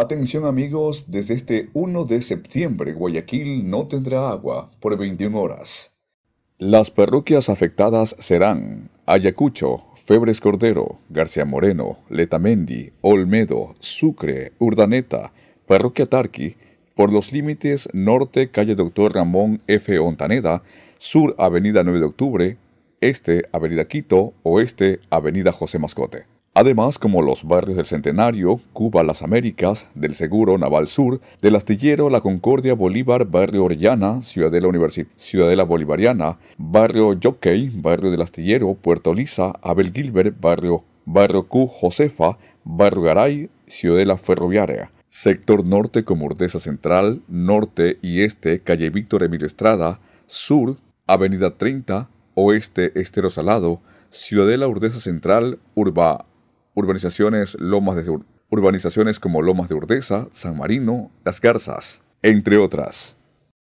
Atención amigos, desde este 1 de septiembre Guayaquil no tendrá agua por 21 horas. Las parroquias afectadas serán Ayacucho, Febres Cordero, García Moreno, Letamendi, Olmedo, Sucre, Urdaneta, Parroquia Tarqui, por los límites norte calle Doctor Ramón F. Ontaneda, sur avenida 9 de octubre, este avenida Quito, oeste avenida José Mascote. Además, como los barrios del Centenario, Cuba Las Américas, del Seguro Naval Sur, del Astillero La Concordia Bolívar, Barrio Orellana, Ciudadela, Ciudadela Bolivariana, Barrio Jockey, Barrio del Astillero, Puerto Lisa, Abel Gilbert, Barrio, Barrio Q Josefa, Barrio Garay, Ciudadela Ferroviaria. Sector Norte como Urdesa Central, Norte y Este, Calle Víctor Emilio Estrada, Sur, Avenida 30, Oeste Estero Salado, Ciudadela Urdesa Central, Urba urbanizaciones lomas de, urbanizaciones como Lomas de Urdesa, San Marino, Las Garzas, entre otras.